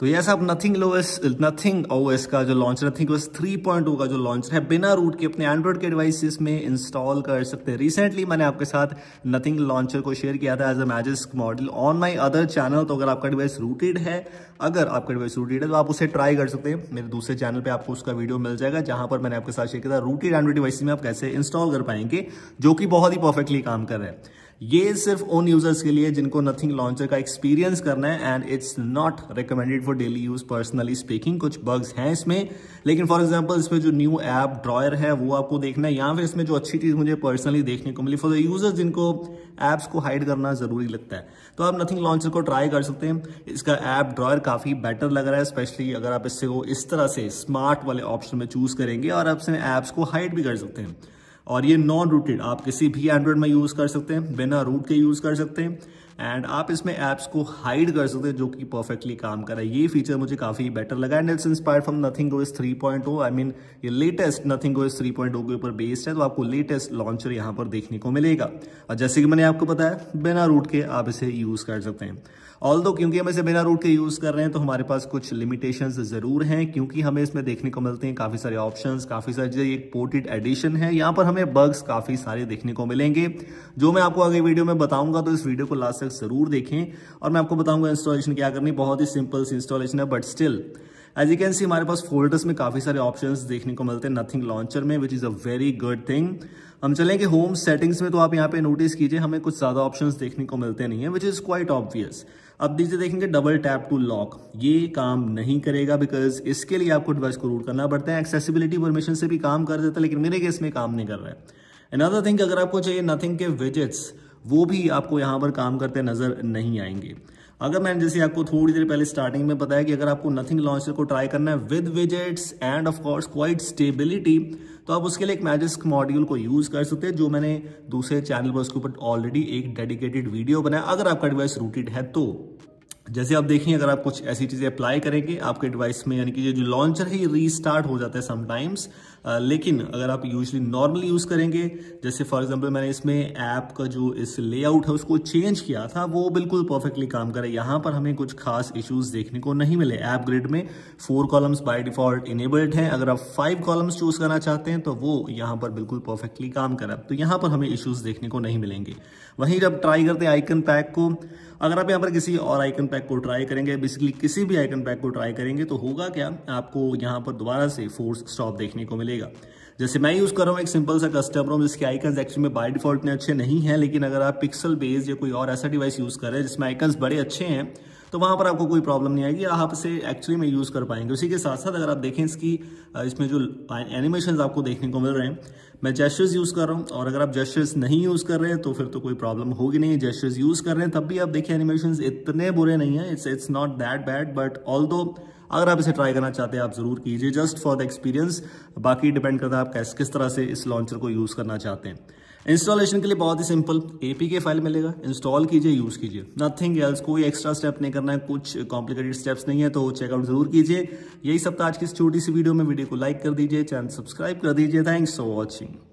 तो ये सब नथिंग लोएस नथिंग ओएस का जो लॉन्च नथिंग ओएस 3.0 का जो लॉन्च है बिना रूट के अपने एंड्रॉइड के डिवाइसेस में इंस्टॉल कर सकते हैं रिसेंटली मैंने आपके साथ नथिंग लॉन्चर को शेयर किया था as a Magisk model on my other channel तो अगर आपका डिवाइस रूटेड है अगर आपका डिवाइस रूटेड है तो आप उसे ट्राई कर सकते हैं मेरे दूसरे चैनल पर आपको उसका वीडियो मिल जाएगा जहां पर मैंने आपके साथ शेयर किया था रूटेड एंड्रॉइड डिवाइस में आप कैसे इंस्टॉल कर पाएंगे जो कि बहुत ही परफेक्टली काम कर रहे हैं ये सिर्फ उन यूजर्स के लिए जिनको नथिंग लॉन्चर का एक्सपीरियंस करना है and it's not recommended for daily use personally speaking कुछ बग्स हैं इसमें लेकिन फॉर एग्जाम्पल इसमें जो न्यू ऐप ड्रॉयर है वो आपको देखना है या फिर इसमें जो अच्छी चीज मुझे पर्सनली देखने को मिली फॉर द यूजर्स जिनको एप्स को हाइड करना जरूरी लगता है तो आप नथिंग लॉन्चर को ट्राई कर सकते हैं इसका ऐप ड्रॉयर काफी बेटर लग रहा है स्पेशली अगर आप इससे को इस तरह से स्मार्ट वाले ऑप्शन में चूज करेंगे और आप इसमें ऐप्स को हाइड भी कर सकते हैं और ये नॉन रूटेड आप किसी भी एंड्रॉयड में यूज कर सकते हैं बिना रूट के यूज कर सकते हैं एंड आप इसमें ऐप्स को हाइड कर सकते हैं जो कि परफेक्टली काम कर रहा है ये फीचर मुझे काफ़ी बेटर लगा and it's inspire from Nothing OS 3.0 I mean ये लेटेस्ट नथिंग ओएस 3.0 के ऊपर बेस्ड है तो आपको लेटेस्ट लॉन्चर यहाँ पर देखने को मिलेगा और जैसे कि मैंने आपको बताया बिना रूट के आप इसे यूज़ कर सकते हैं ऑल दो क्योंकि हम इसे बिना रूट के यूज़ कर रहे हैं तो हमारे पास कुछ लिमिटेशन ज़रूर हैं क्योंकि हमें इसमें देखने को मिलते हैं काफ़ी सारे ऑप्शन काफ़ी सारी चीज़ें एक पोर्टेड एडिशन है यहाँ पर हमें बग्स काफ़ी सारे देखने को मिलेंगे जो मैं आपको आगे वीडियो में बताऊंगा तो इस वीडियो को लास्ट तक ज़रूर देखें और मैं आपको बताऊंगा इंस्टॉलेशन क्या करनी बहुत ही सिंपल सी इंस्टॉलेशन है but still as you can see हमारे पास फोल्डर्स में काफ़ी सारे ऑप्शन देखने को मिलते हैं नथिंग लॉन्चर में which is a very good thing हम चलेंगे होम सेटिंग्स में तो आप यहाँ पे नोटिस कीजिए हमें कुछ ज़्यादा ऑप्शन देखने को मिलते नहीं है विच इज़ क्वाइट ऑब्वियस अब दीजिए देखेंगे डबल टैप टू लॉक ये काम नहीं करेगा बिकॉज इसके लिए आपको डिवाइस को रूट करना पड़ता है एक्सेसिबिलिटी परमिशन से भी काम कर देता है लेकिन मेरे केस में काम नहीं कर रहा है अनदर थिंग अगर आपको चाहिए नथिंग के विजिट्स वो भी आपको यहाँ पर काम करते नज़र नहीं आएंगे अगर मैंने जैसे आपको थोड़ी देर पहले स्टार्टिंग में बताया कि अगर आपको नथिंग लॉन्चर को ट्राई करना है with widgets and of course quite stability तो आप उसके लिए एक मैजिस्क मॉड्यूल को यूज़ कर सकते हैं जो मैंने दूसरे चैनल पर उसके ऊपर ऑलरेडी एक डेडिकेटेड वीडियो बनाया अगर आपका डिवाइस रूटेड है तो जैसे आप देखें अगर आप कुछ ऐसी चीज़ें अप्लाई करेंगे आपके डिवाइस में यानी कि ये जो लॉन्चर है ये रीस्टार्ट हो जाता है समटाइम्स लेकिन अगर आप यूजली नॉर्मल यूज़ करेंगे जैसे फॉर एग्जांपल मैंने इसमें ऐप का जो इस लेआउट है उसको चेंज किया था वो बिल्कुल परफेक्टली काम करे यहां पर हमें कुछ खास इश्यूज़ देखने को नहीं मिले ऐप ग्रिड में four columns by default enabled हैं अगर आप फाइव कॉलम्स चूज़ करना चाहते हैं तो वो यहां पर बिल्कुल परफेक्टली काम करे तो यहां पर हमें इशूज़ देखने को नहीं मिलेंगे वहीं जब ट्राई करते हैं आइकन पैक को अगर आप यहां पर किसी और आइकन पैक पैक को ट्राई करेंगे बेसिकली किसी भी आइकन पैक को ट्राई करेंगे तो होगा क्या आपको यहाँ पर दोबारा से फोर्स स्टॉप देखने को मिलेगा जैसे मैं यूज़ कर रहा हूँ एक सिंपल सा कस्टम रोम जिसके आइकन एक्चुअली में बाय डिफॉल्ट में अच्छे नहीं हैं लेकिन अगर आप पिक्सल बेस या कोई और ऐसा डिवाइस यूज़ करें जिसमें आइकन्स बड़े अच्छे हैं तो वहाँ पर आपको कोई प्रॉब्लम नहीं आएगी आप इसे एक्चुअली में यूज़ कर पाएंगे उसी के साथ साथ अगर आप देखें इसकी इसमें जो एनिमेशन आपको देखने को मिल रहे हैं मैं जेस्टर्स यूज़ कर रहा हूँ और अगर आप जेस्टर्स नहीं यूज़ कर रहे हैं तो फिर तो कोई प्रॉब्लम होगी नहीं जेस्टर्स यूज़ कर रहे हैं तब भी आप देखिए एनिमेशन इतने बुरे नहीं हैं it's it's not that bad but all अगर आप इसे ट्राई करना चाहते हैं आप ज़रूर कीजिए जस्ट फॉर द एक्सपीरियंस बाकी डिपेंड करता है आप कैस किस तरह से इस लॉन्चर को यूज़ करना चाहते हैं इंस्टॉलेशन के लिए बहुत ही सिंपल के फाइल मिलेगा इंस्टॉल कीजिए यूज़ कीजिए नथिंग एल्स कोई एक्स्ट्रा स्टेप नहीं करना है कुछ कॉम्प्लिकेटेड स्टेप्स नहीं है तो चेकआउट जरूर कीजिए यही सब आज की इस छोटी सी वीडियो में वीडियो को लाइक कर दीजिए चैनल सब्सक्राइब कर दीजिए थैंक्स फॉर वॉचिंग